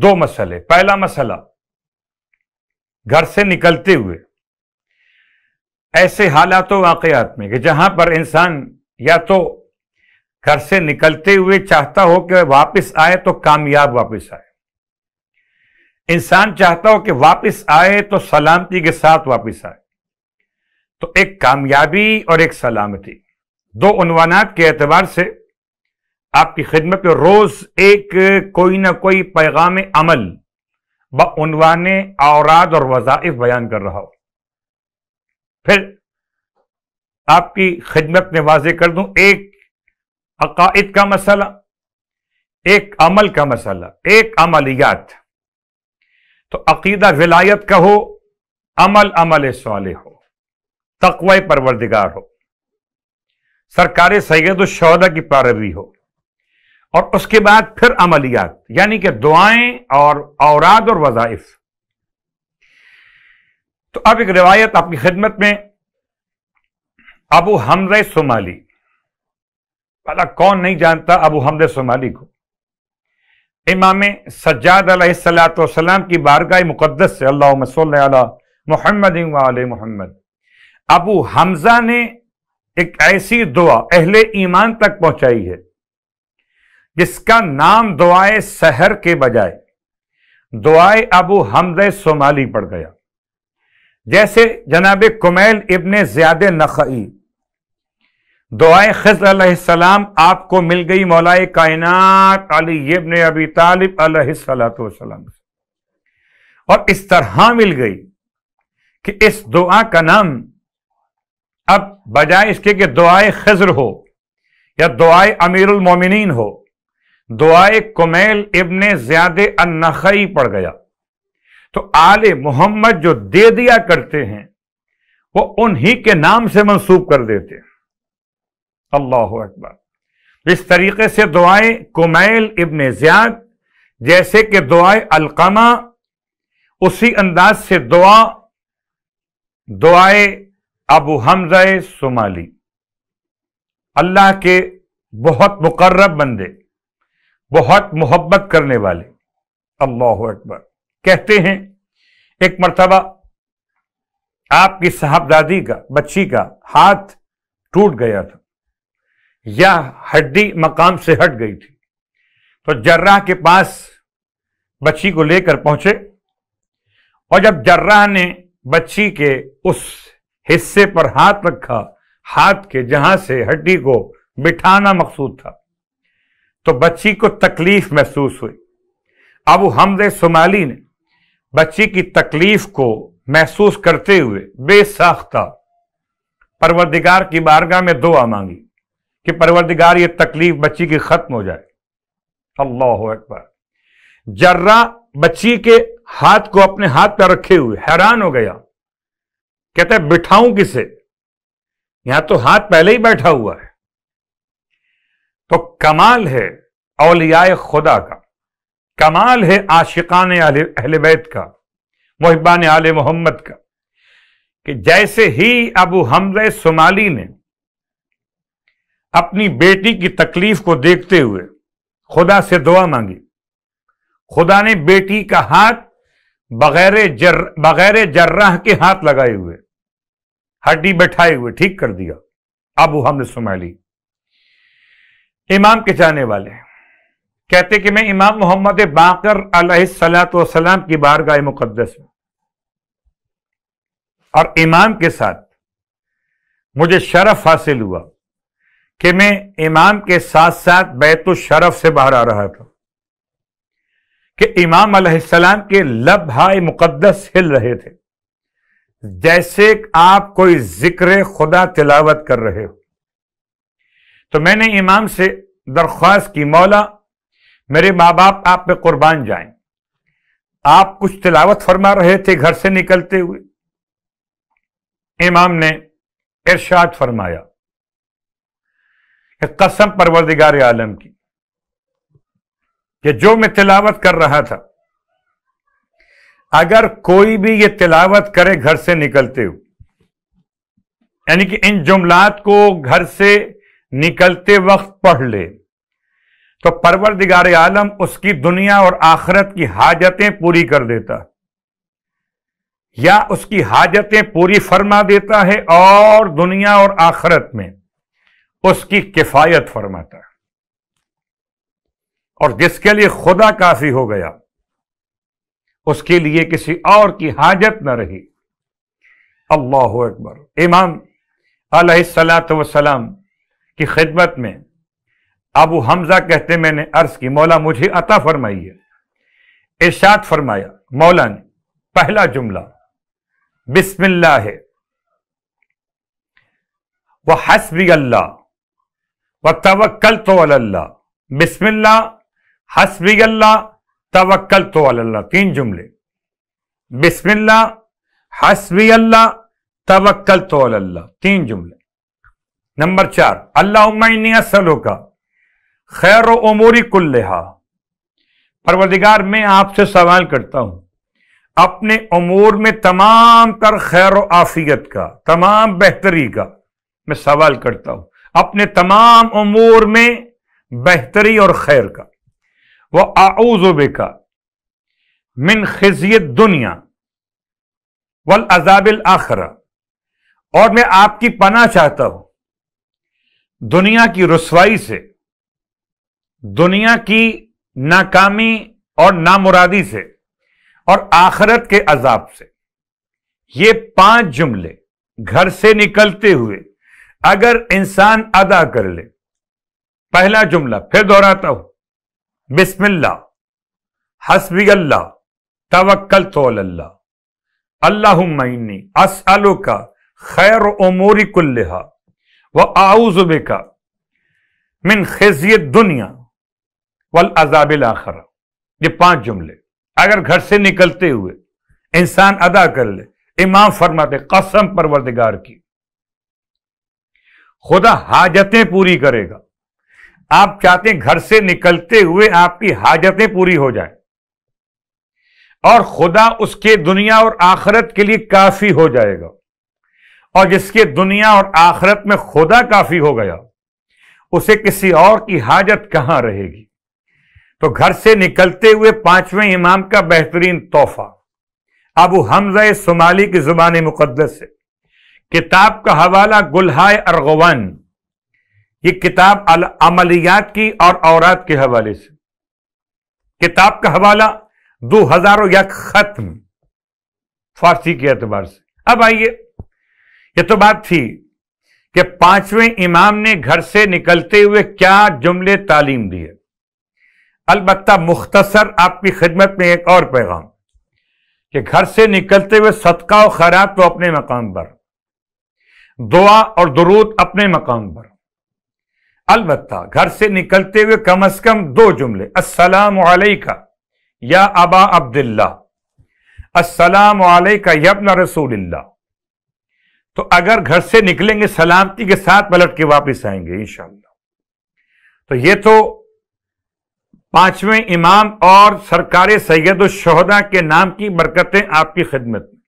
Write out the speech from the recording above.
दो मसले पहला मसला घर से निकलते हुए ऐसे हालात वाकयात में कि जहां पर इंसान या तो घर से निकलते हुए चाहता हो कि वापस आए तो कामयाब वापस आए इंसान चाहता हो कि वापस आए तो सलामती के साथ वापस आए तो एक कामयाबी और एक सलामती दो उनवानात के एतबार से आपकी खिदमत में रोज एक कोई ना कोई पैगाम अमल बनवान औराद और वजाइफ बयान कर रहा हो फिर आपकी खिदमत में वाजे कर दूं एक अकाद का मसला एक अमल का मसला एक अमलियात तो अकीदा विलायत का हो अमल अमल सवाले हो तकवा परवरदिगार हो सरकार सैद की पारवी हो और उसके बाद फिर अमलियात यानी कि दुआएं और औराद और वजाइफ तो अब एक रिवायत आपकी खिदमत में अबू हमर सोमाली भला कौन नहीं जानता अबू हमर सोमाली को इमाम सज्जाद सलाम की बारगाह मुकदस से अल्लाह मोहम्मद मोहम्मद अबू हमजा ने एक ऐसी दुआ अहले ईमान तक पहुंचाई है जिसका नाम दुआए सहर के बजाय दुआए अबू हमद सोमाली पड़ गया जैसे जनाब कुमैल इबन ज्याद नखई दुआए सलाम आपको मिल गई मौलाए कायनात अली इबन अबी तालिब सलाम और इस तरह मिल गई कि इस दुआ का नाम अब बजाय इसके कि दुआए खजर हो या दुआए अमीरुल मोमिनीन हो दुआए कुमेल इब्ने ज्यादे अन्नखई पड़ गया तो आले मोहम्मद जो दे दिया करते हैं वो उन्हीं के नाम से मंसूब कर देते हैं अल्लाह अकबर इस तरीके से दुआएं कुमैल इब्ने ज्याद जैसे कि दुआए अलकमा उसी अंदाज से दुआ दुआए अबू हमजा सुमाली अल्लाह के बहुत मुकर्रब बंदे बहुत मोहब्बत करने वाले अल्लाह अकबर कहते हैं एक मरतबा आपकी साहबदादी का बच्ची का हाथ टूट गया था या हड्डी मकाम से हट गई थी तो जर्राह के पास बच्ची को लेकर पहुंचे और जब जर्राह ने बच्ची के उस हिस्से पर हाथ रखा हाथ के जहां से हड्डी को बिठाना मकसूद था तो बच्ची को तकलीफ महसूस हुई अब हमद सोमाली ने बच्ची की तकलीफ को महसूस करते हुए बेसाख्ता परवरदिगार की बारगाह में दुआ मांगी कि परवरदिगार ये तकलीफ बच्ची की खत्म हो जाए अल्लाह अकबर जर्रा बच्ची के हाथ को अपने हाथ पर रखे हुए हैरान हो गया कहते बिठाऊं किसे यहां तो हाथ पहले ही बैठा हुआ है तो कमाल है अलियाए खुदा का कमाल है आशिकान अहल बैत का मोहब्बान आल मोहम्मद का कि जैसे ही अबू हमजा सोमाली ने अपनी बेटी की तकलीफ को देखते हुए खुदा से दुआ मांगी खुदा ने बेटी का हाथ बगैर जर बगैर जर्राह के हाथ लगाए हुए हड्डी बैठाए हुए ठीक कर दिया अबू हम ने सुमाली इमाम के जाने वाले कहते कि मैं इमाम मोहम्मद बाकर सलाम की बारगाह मुकदस हूं और इमाम के साथ मुझे शरफ हासिल हुआ कि मैं इमाम के साथ साथ बैतुल शरफ से बाहर आ रहा था कि इमाम अलैहिस्सलाम के लब हाय मुकदस हिल रहे थे जैसे आप कोई जिक्र खुदा तिलावत कर रहे हो तो मैंने इमाम से दरख्वास्त की मौला मेरे माँ बाप आप पे कुर्बान जाए आप कुछ तिलावत फरमा रहे थे घर से निकलते हुए इमाम ने इरशाद फरमाया कसम परवरदिगार आलम की कि जो मैं तिलावत कर रहा था अगर कोई भी ये तिलावत करे घर से निकलते हुए यानी कि इन जुमलात को घर से निकलते वक्त पढ़ ले तो परवर दिगार आलम उसकी दुनिया और आखरत की हाजतें पूरी कर देता या उसकी हाजतें पूरी फरमा देता है और दुनिया और आखरत में उसकी किफायत फरमाता है और जिसके लिए खुदा काफी हो गया उसके लिए किसी और की हाजत न रही अल्लाह अकबर इमाम सलात वसलाम की खिदमत में अबू हमजा कहते मैंने अर्ज की मौला मुझे अता फरमाई है इर्शाद फरमाया मौला ने पहला जुमला बिस्मिल्ला है वह हसबी अल्लाह व तवक्ल तो अल्लाह बिस्मिल्ला हसबी अल्लाह तवक्ल तो अल्लाह तीन जुमले बिस्मिल्ला हसबी अल्लाह तवक्ल तो अल्लाह तीन जुमले नंबर चार अल्लाह का खैर उमूरी लिहा परवरदिगार मैं आपसे सवाल करता हूं अपने उमूर में तमाम कर खैर आफियत का तमाम बेहतरी का मैं सवाल करता हूं अपने तमाम उमूर में बेहतरी और खैर का वह आऊजुबे का मिन खजियत दुनिया वल अजाबिल आखरा और मैं आपकी पना चाहता हूं दुनिया की रसवाई से दुनिया की नाकामी और नामुरादी से और आखरत के अजाब से ये पांच जुमले घर से निकलते हुए अगर इंसान अदा कर ले पहला जुमला फिर दोहराता हूं बिस्मिल्ला हसबी अल्लाह तवक्ल तो अल्लाह अल्लाह मैनी असअलो का खैर उमूरी कुल्लिहा वह आउजुबे का मिन खेजियत दुनिया वल अजाबिल आखर ये पांच जुमले अगर घर से निकलते हुए इंसान अदा कर ले इमाम फरमाते कसम परवरदिगार की खुदा हाजतें पूरी करेगा आप चाहते हैं घर से निकलते हुए आपकी हाजतें पूरी हो जाए और खुदा उसके दुनिया और आखरत के लिए काफी हो जाएगा और जिसके दुनिया और आखिरत में खुदा काफी हो गया उसे किसी और की हाजत कहां रहेगी तो घर से निकलते हुए पांचवें इमाम का बेहतरीन तोहफा अबू हमजा सुमाली की जुबान मुकदस है किताब का हवाला गुलहाय अरगवान ये किताब अमलियात की और औरत के हवाले से किताब का हवाला दो हजारों या खत्म फारसी के एतबार से अब आइए ये तो बात थी कि पांचवें इमाम ने घर से निकलते हुए क्या जुमले तालीम दिए अलबत् मुख्तसर आपकी खिदमत में एक और पैगाम कि घर से निकलते हुए सदका और खैरात तो अपने मकाम पर दुआ और दरूद अपने मकाम पर अलबत् घर से निकलते हुए कम अज कम दो जुमले असलाम का या अबा अब्दुल्ला असलाम का यबन रसूल्ला तो अगर घर से निकलेंगे सलामती के साथ पलट के वापस आएंगे इंशाला तो ये तो पांचवें इमाम और सरकार सैयद शहदा के नाम की बरकतें आपकी खिदमत में